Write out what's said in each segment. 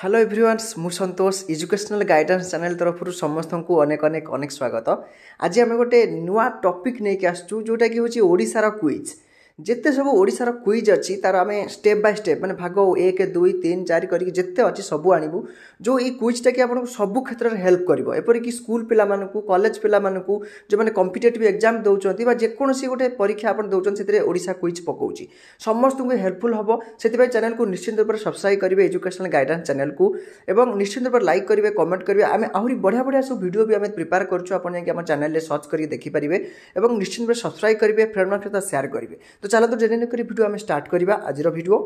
hello ଏଭ୍ରିୱାନ୍ସ ମୁଁ ସନ୍ତୋଷ educational guidance channel ତରଫରୁ ସମସ୍ତଙ୍କୁ ଅନେକ ଅନେକ ଅନେକ ସ୍ୱାଗତ ଆଜି ଆମେ ଗୋଟେ ନୂଆ ଟପିକ୍ ନେଇକି ଆସୁଛୁ ଯେଉଁଟାକି ହେଉଛି ଓଡ଼ିଶାର କୁଇଜ୍ ଯେତେ ସବୁ ଓଡ଼ିଶାର କୁଇଜ୍ ଅଛି ତା'ର ଆମେ ଷ୍ଟେପ୍ ବାଇ ଷ୍ଟେପ୍ ମାନେ ଭାଗ ଏକ ଦୁଇ ତିନି ଚାରି କରିକି ଯେତେ ଅଛି ସବୁ ଆଣିବୁ ଯେଉଁ ଏଇ କୁଇଜ୍ଟାକି ଆପଣଙ୍କୁ ସବୁ କ୍ଷେତ୍ରରେ ହେଲ୍ପ କରିବ ଏପରିକି ସ୍କୁଲ ପିଲାମାନଙ୍କୁ କଲେଜ ପିଲାମାନଙ୍କୁ ଯେଉଁମାନେ କମ୍ପିଟେଟିଭ୍ ଏକ୍ଜାମ୍ ଦେଉଛନ୍ତି ବା ଯେକୌଣସି ଗୋଟେ ପରୀକ୍ଷା ଆପଣ ଦେଉଛନ୍ତି ସେଥିରେ ଓଡ଼ିଶା କୁଇଜ୍ ପକାଉଛି ସମସ୍ତଙ୍କୁ ହେଲ୍ପଫୁଲ୍ ହେବ ସେଥିପାଇଁ ଚ୍ୟାନେଲ୍କୁ ନିଶ୍ଚିନ୍ତ ରୂପରେ ସବସ୍କ୍ରାଇବ୍ କରିବେ ଏଜୁକେସନାଲ୍ ଗାଇଡ଼ାନ୍ସ ଚ୍ୟାନେଲ୍କୁ ଏବଂ ନିଶ୍ଚିନ୍ତ ରୂପରେ ଲାଇକ୍ କରିବେ କମେଣ୍ଟ କରିବେ ଆମେ ଆହୁରି ବଢ଼ିଆ ବଢ଼ିଆ ସବୁ ଭିଡ଼ିଓ ବି ଆମେ ପ୍ରିପେୟାର କରୁଛୁ ଆପଣ ଯାଇକି ଆମ ଚ୍ୟାନେଲ୍ରେ ସର୍ଚ୍ଚ କରିକି ଦେଖିପାରିବେ ଏବଂ ନିଶ୍ଚିନ୍ତ ରୂପରେ ସବସ୍କ୍ରାଇବ୍ କରିବେ ଫ୍ରେଣ୍ଡ ସହିତ ସେୟାର କରିବେ ତ ଚାଲନ୍ତୁ ଜେନେ କରି ଭିଡ଼ିଓ ଆମେ ଷ୍ଟାର୍ଟ କରିବା ଆଜିର ଭିଡ଼ିଓ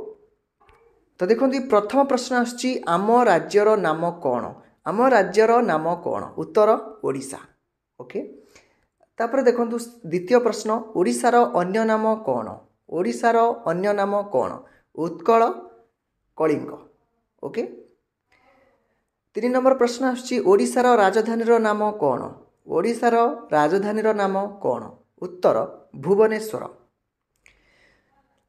ତ ଦେଖନ୍ତୁ ପ୍ରଥମ ପ୍ରଶ୍ନ ଆସୁଛି ଆମ ରାଜ୍ୟର ନାମ କ'ଣ ଆମ ରାଜ୍ୟର ନାମ କ'ଣ ଉତ୍ତର ଓଡ଼ିଶା ଓକେ ତାପରେ ଦେଖନ୍ତୁ ଦ୍ୱିତୀୟ ପ୍ରଶ୍ନ ଓଡ଼ିଶାର ଅନ୍ୟ ନାମ କ'ଣ ଓଡ଼ିଶାର ଅନ୍ୟ ନାମ କ'ଣ ଉତ୍କଳ କଳିଙ୍ଗ ଓକେ ତିନି ନମ୍ବର ପ୍ରଶ୍ନ ଆସୁଛି ଓଡ଼ିଶାର ରାଜଧାନୀର ନାମ କ'ଣ ଓଡ଼ିଶାର ରାଜଧାନୀର ନାମ କ'ଣ ଉତ୍ତର ଭୁବନେଶ୍ୱର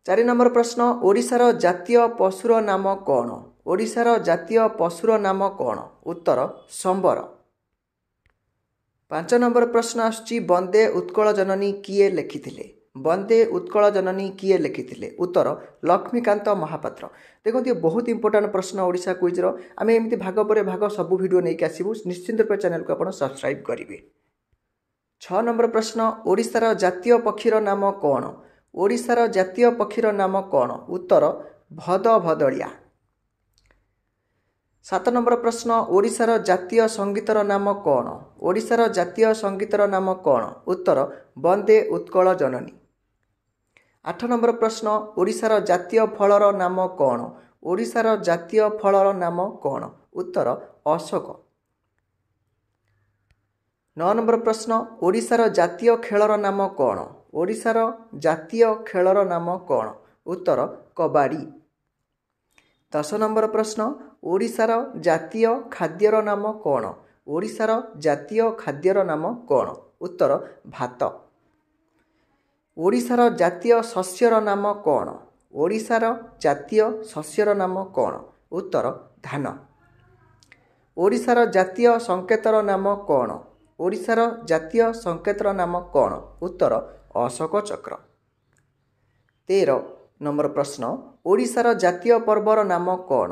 ଚାରି ନମ୍ବର ପ୍ରଶ୍ନ ଓଡ଼ିଶାର ଜାତୀୟ ପଶୁର ନାମ କ'ଣ ଓଡ଼ିଶାର ଜାତୀୟ ପଶୁର ନାମ କ'ଣ ଉତ୍ତର ସମ୍ବର ପାଞ୍ଚ ନମ୍ବର ପ୍ରଶ୍ନ ଆସୁଛି ବନ୍ଦେ ଉତ୍କଳ ଜନନୀ କିଏ ଲେଖିଥିଲେ ବନ୍ଦେ ଉତ୍କଳ ଜନନୀ କିଏ ଲେଖିଥିଲେ ଉତ୍ତର ଲକ୍ଷ୍ମୀକାନ୍ତ ମହାପାତ୍ର ଦେଖନ୍ତୁ ବହୁତ ଇମ୍ପୋର୍ଟାଣ୍ଟ ପ୍ରଶ୍ନ ଓଡ଼ିଶା କୁଇଜ୍ର ଆମେ ଏମିତି ଭାଗ ପରେ ଭାଗ ସବୁ ଭିଡ଼ିଓ ନେଇକି ଆସିବୁ ନିଶ୍ଚିନ୍ତ ରୂପେ ଚ୍ୟାନେଲ୍କୁ ଆପଣ ସବସ୍କ୍ରାଇବ୍ କରିବେ ଛଅ ନମ୍ବର ପ୍ରଶ୍ନ ଓଡ଼ିଶାର ଜାତୀୟ ପକ୍ଷୀର ନାମ କ'ଣ ଓଡ଼ିଶାର ଜାତୀୟ ପକ୍ଷୀର ନାମ କ'ଣ ଉତ୍ତର ଭଦ ଭଦଳିଆ ସାତ ନମ୍ବର ପ୍ରଶ୍ନ ଓଡ଼ିଶାର ଜାତୀୟ ସଙ୍ଗୀତର ନାମ କ'ଣ ଓଡ଼ିଶାର ଜାତୀୟ ସଙ୍ଗୀତର ନାମ କ'ଣ ଉତ୍ତର ବନ୍ଦେ ଉତ୍କଳ ଜନନୀ ଆଠ ନମ୍ବର ପ୍ରଶ୍ନ ଓଡ଼ିଶାର ଜାତୀୟ ଫଳର ନାମ କ'ଣ ଓଡ଼ିଶାର ଜାତୀୟ ଫଳର ନାମ କ'ଣ ଉତ୍ତର ଅଶୋକ ନଅ ନମ୍ବର ପ୍ରଶ୍ନ ଓଡ଼ିଶାର ଜାତୀୟ ଖେଳର ନାମ କ'ଣ ଓଡ଼ିଶାର ଜାତୀୟ ଖେଳର ନାମ କ'ଣ ଉତ୍ତର କବାଡ଼ି ଦଶ ନମ୍ବର ପ୍ରଶ୍ନ ଓଡ଼ିଶାର ଜାତୀୟ ଖାଦ୍ୟର ନାମ କ'ଣ ଓଡ଼ିଶାର ଜାତୀୟ ଖାଦ୍ୟର ନାମ କ'ଣ ଉତ୍ତର ଭାତ ଓଡ଼ିଶାର ଜାତୀୟ ଶସ୍ୟର ନାମ କ'ଣ ଓଡ଼ିଶାର ଜାତୀୟ ଶସ୍ୟର ନାମ କ'ଣ ଉତ୍ତର ଧାନ ଓଡ଼ିଶାର ଜାତୀୟ ସଙ୍କେତର ନାମ କ'ଣ ଓଡ଼ିଶାର ଜାତୀୟ ସଙ୍କେତର ନାମ କ'ଣ ଉତ୍ତର ଅଶୋକ ଚକ୍ର ତେର ନମ୍ବର ପ୍ରଶ୍ନ ଓଡ଼ିଶାର ଜାତୀୟ ପର୍ବର ନାମ କ'ଣ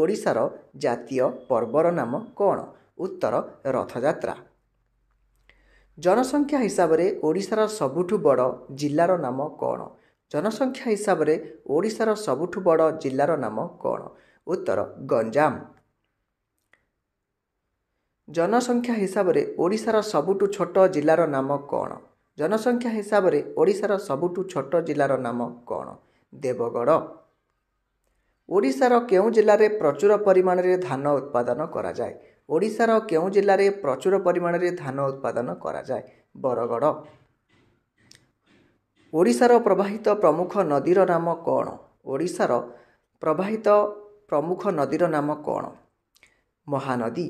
ଓଡ଼ିଶାର ଜାତୀୟ ପର୍ବର ନାମ କ'ଣ ଉତ୍ତର ରଥଯାତ୍ରା ଜନସଂଖ୍ୟା ହିସାବରେ ଓଡ଼ିଶାର ସବୁଠୁ ବଡ଼ ଜିଲ୍ଲାର ନାମ କ'ଣ ଜନସଂଖ୍ୟା ହିସାବରେ ଓଡ଼ିଶାର ସବୁଠୁ ବଡ଼ ଜିଲ୍ଲାର ନାମ କ'ଣ ଉତ୍ତର ଗଞ୍ଜାମ ଜନସଂଖ୍ୟା ହିସାବରେ ଓଡ଼ିଶାର ସବୁଠୁ ଛୋଟ ଜିଲ୍ଲାର ନାମ କ'ଣ ଜନସଂଖ୍ୟା ହିସାବରେ ଓଡ଼ିଶାର ସବୁଠୁ ଛୋଟ ଜିଲ୍ଲାର ନାମ କ'ଣ ଦେବଗଡ଼ ଓଡ଼ିଶାର କେଉଁ ଜିଲ୍ଲାରେ ପ୍ରଚୁର ପରିମାଣରେ ଧାନ ଉତ୍ପାଦନ କରାଯାଏ ଓଡ଼ିଶାର କେଉଁ ଜିଲ୍ଲାରେ ପ୍ରଚୁର ପରିମାଣରେ ଧାନ ଉତ୍ପାଦନ କରାଯାଏ ବରଗଡ଼ ଓଡ଼ିଶାର ପ୍ରବାହିତ ପ୍ରମୁଖ ନଦୀର ନାମ କ'ଣ ଓଡ଼ିଶାର ପ୍ରବାହିତ ପ୍ରମୁଖ ନଦୀର ନାମ କ'ଣ ମହାନଦୀ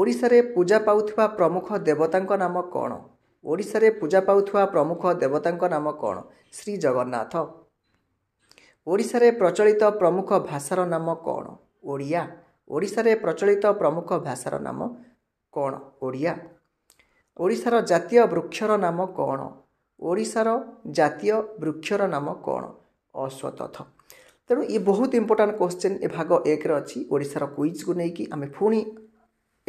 ଓଡ଼ିଶାରେ ପୂଜା ପାଉଥିବା ପ୍ରମୁଖ ଦେବତାଙ୍କ ନାମ କ'ଣ ଓଡ଼ିଶାରେ ପୂଜା ପାଉଥିବା ପ୍ରମୁଖ ଦେବତାଙ୍କ ନାମ କ'ଣ ଶ୍ରୀ ଜଗନ୍ନାଥ ଓଡ଼ିଶାରେ ପ୍ରଚଳିତ ପ୍ରମୁଖ ଭାଷାର ନାମ କ'ଣ ଓଡ଼ିଆ ଓଡ଼ିଶାରେ ପ୍ରଚଳିତ ପ୍ରମୁଖ ଭାଷାର ନାମ କ'ଣ ଓଡ଼ିଆ ଓଡ଼ିଶାର ଜାତୀୟ ବୃକ୍ଷର ନାମ କ'ଣ ଓଡ଼ିଶାର ଜାତୀୟ ବୃକ୍ଷର ନାମ କ'ଣ ଅଶ୍ୱତଥ ତେଣୁ ଇଏ ବହୁତ ଇମ୍ପୋର୍ଟାଣ୍ଟ କୋଶ୍ଚିନ୍ ଏ ଭାଗ ଏକରେ ଅଛି ଓଡ଼ିଶାର କୁଇଜ୍କୁ ନେଇକି ଆମେ ପୁଣି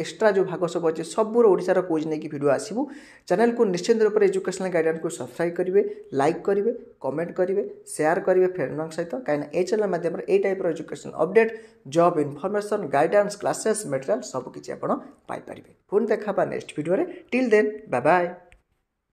ଏକ୍ସଟ୍ରା ଯେଉଁ ଭାଗ ସବୁ ଅଛି ସବୁର ଓଡ଼ିଶାର କୋଜ୍ ନେଇକି ଭିଡ଼ିଓ ଆସିବୁ ଚ୍ୟାନେଲକୁ ନିଶ୍ଚିନ୍ତ ରୂପରେ ଏଜୁକେସନାଲ୍ ଗାଇଡ଼ାନ୍ସକୁ ସବସ୍କ୍ରାଇବ୍ କରିବେ ଲାଇକ୍ କରିବେ କମେଣ୍ଟ କରିବେ ସେୟାର କରିବେ ଫ୍ରେଣ୍ଡମାନଙ୍କ ସହିତ କାହିଁକିନା ଏ ଚ୍ୟାନେଲ୍ ମାଧ୍ୟମରେ ଏଇ ଟାଇପ୍ର education update job information guidance classes material ସବୁକିଛି ଆପଣ ପାଇପାରିବେ ପୁଣି ଦେଖା ନେକ୍ସଟ ଭିଡ଼ିଓରେ ଟିଲ୍ ଦେନ୍ ବାଏ